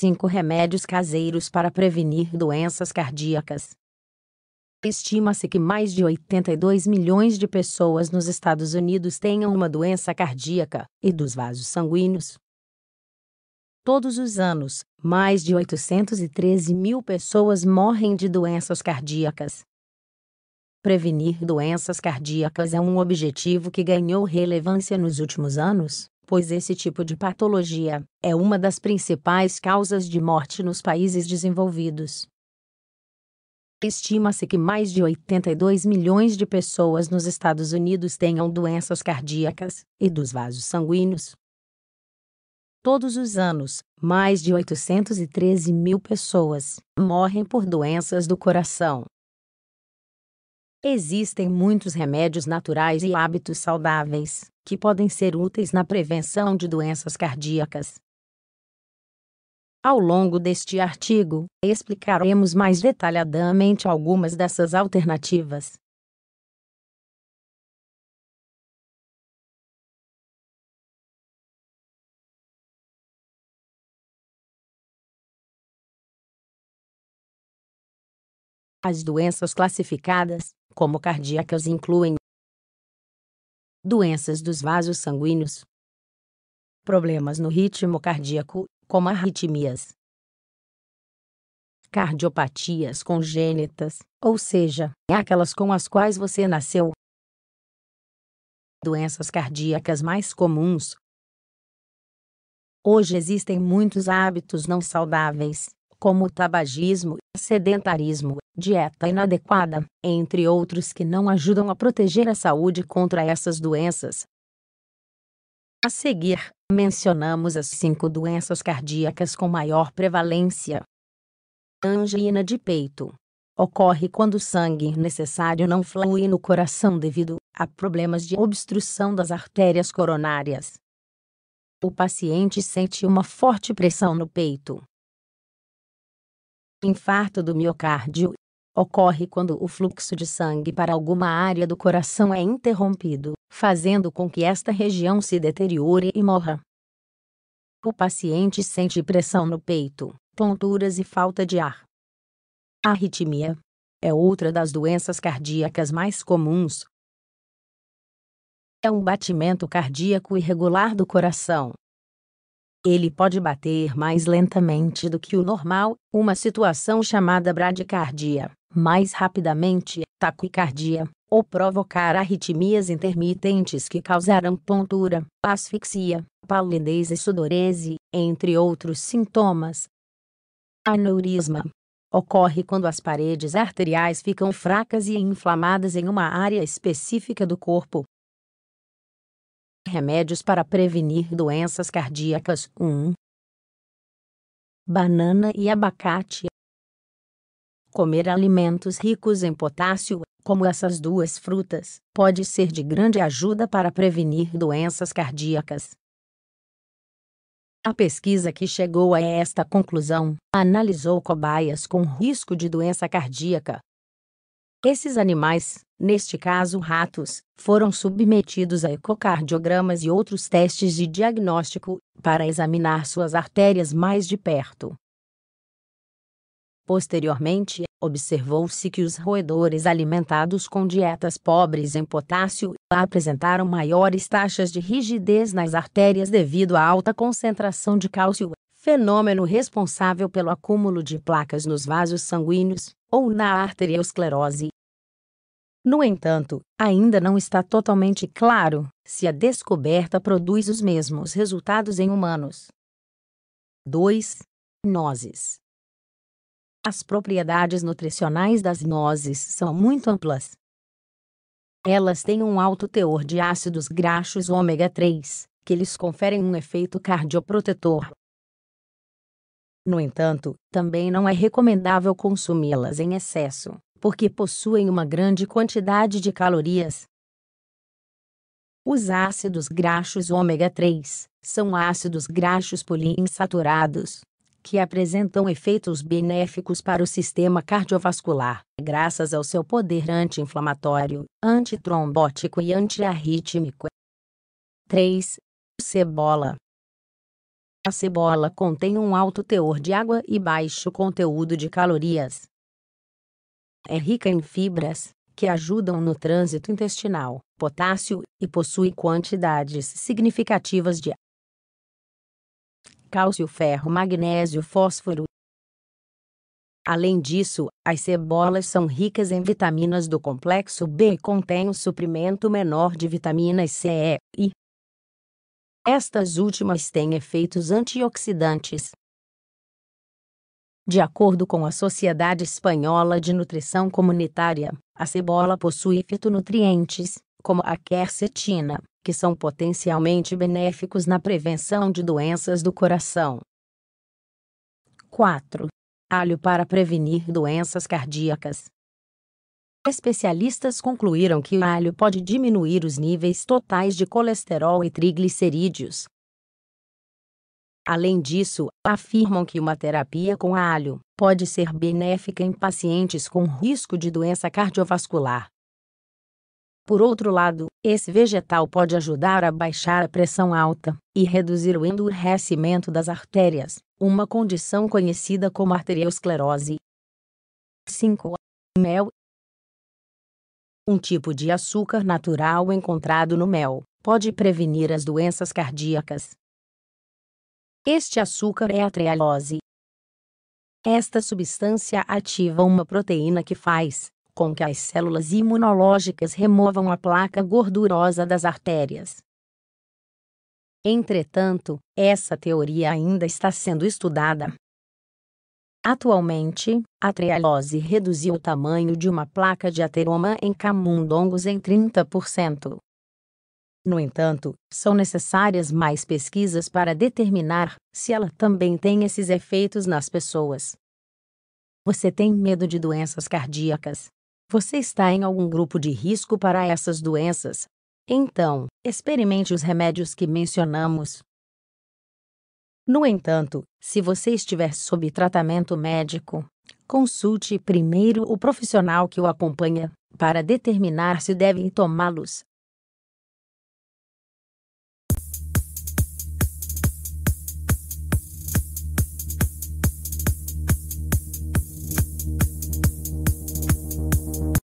5 remédios caseiros para prevenir doenças cardíacas. Estima-se que mais de 82 milhões de pessoas nos Estados Unidos tenham uma doença cardíaca e dos vasos sanguíneos. Todos os anos, mais de 813 mil pessoas morrem de doenças cardíacas. Prevenir doenças cardíacas é um objetivo que ganhou relevância nos últimos anos, pois esse tipo de patologia é uma das principais causas de morte nos países desenvolvidos. Estima-se que mais de 82 milhões de pessoas nos Estados Unidos tenham doenças cardíacas e dos vasos sanguíneos. Todos os anos, mais de 813 mil pessoas morrem por doenças do coração, Existem muitos remédios naturais e hábitos saudáveis que podem ser úteis na prevenção de doenças cardíacas. Ao longo deste artigo, explicaremos mais detalhadamente algumas dessas alternativas. As doenças classificadas como cardíacas incluem doenças dos vasos sanguíneos, problemas no ritmo cardíaco, como arritmias, cardiopatias congênitas, ou seja, aquelas com as quais você nasceu. Doenças cardíacas mais comuns. Hoje existem muitos hábitos não saudáveis como o tabagismo, sedentarismo, dieta inadequada, entre outros que não ajudam a proteger a saúde contra essas doenças. A seguir, mencionamos as cinco doenças cardíacas com maior prevalência. Angina de peito. Ocorre quando o sangue necessário não flui no coração devido a problemas de obstrução das artérias coronárias. O paciente sente uma forte pressão no peito, Infarto do miocárdio ocorre quando o fluxo de sangue para alguma área do coração é interrompido, fazendo com que esta região se deteriore e morra. O paciente sente pressão no peito, tonturas e falta de ar. Arritmia é outra das doenças cardíacas mais comuns. É um batimento cardíaco irregular do coração, ele pode bater mais lentamente do que o normal, uma situação chamada bradicardia, mais rapidamente, taquicardia, ou provocar arritmias intermitentes que causarão pontura, asfixia, palidez e sudorese, entre outros sintomas. Aneurisma ocorre quando as paredes arteriais ficam fracas e inflamadas em uma área específica do corpo, Remédios para prevenir doenças cardíacas 1. Banana e abacate. Comer alimentos ricos em potássio, como essas duas frutas, pode ser de grande ajuda para prevenir doenças cardíacas. A pesquisa que chegou a esta conclusão analisou cobaias com risco de doença cardíaca esses animais, neste caso ratos, foram submetidos a ecocardiogramas e outros testes de diagnóstico para examinar suas artérias mais de perto. Posteriormente, observou-se que os roedores alimentados com dietas pobres em potássio apresentaram maiores taxas de rigidez nas artérias devido à alta concentração de cálcio, fenômeno responsável pelo acúmulo de placas nos vasos sanguíneos, ou na arteriosclerose. No entanto, ainda não está totalmente claro se a descoberta produz os mesmos resultados em humanos. 2. Nozes. As propriedades nutricionais das nozes são muito amplas. Elas têm um alto teor de ácidos graxos ômega 3, que lhes conferem um efeito cardioprotetor. No entanto, também não é recomendável consumi-las em excesso, porque possuem uma grande quantidade de calorias. Os ácidos graxos ômega 3 são ácidos graxos poliinsaturados, que apresentam efeitos benéficos para o sistema cardiovascular, graças ao seu poder anti-inflamatório, antitrombótico e antiarrítmico. 3. Cebola a cebola contém um alto teor de água e baixo conteúdo de calorias. É rica em fibras, que ajudam no trânsito intestinal, potássio, e possui quantidades significativas de cálcio, ferro, magnésio, fósforo. Além disso, as cebolas são ricas em vitaminas do complexo B e contêm um suprimento menor de vitaminas C e I, estas últimas têm efeitos antioxidantes. De acordo com a Sociedade Espanhola de Nutrição Comunitária, a cebola possui fitonutrientes, como a quercetina, que são potencialmente benéficos na prevenção de doenças do coração. 4. Alho para prevenir doenças cardíacas. Especialistas concluíram que o alho pode diminuir os níveis totais de colesterol e triglicerídeos. Além disso, afirmam que uma terapia com alho pode ser benéfica em pacientes com risco de doença cardiovascular. Por outro lado, esse vegetal pode ajudar a baixar a pressão alta e reduzir o endurecimento das artérias, uma condição conhecida como arteriosclerose. 5. Mel um tipo de açúcar natural encontrado no mel, pode prevenir as doenças cardíacas. Este açúcar é a trealose. Esta substância ativa uma proteína que faz com que as células imunológicas removam a placa gordurosa das artérias. Entretanto, essa teoria ainda está sendo estudada Atualmente, a trealose reduziu o tamanho de uma placa de ateroma em camundongos em 30%. No entanto, são necessárias mais pesquisas para determinar se ela também tem esses efeitos nas pessoas. Você tem medo de doenças cardíacas? Você está em algum grupo de risco para essas doenças? Então, experimente os remédios que mencionamos. No entanto, se você estiver sob tratamento médico, consulte primeiro o profissional que o acompanha para determinar se deve tomá-los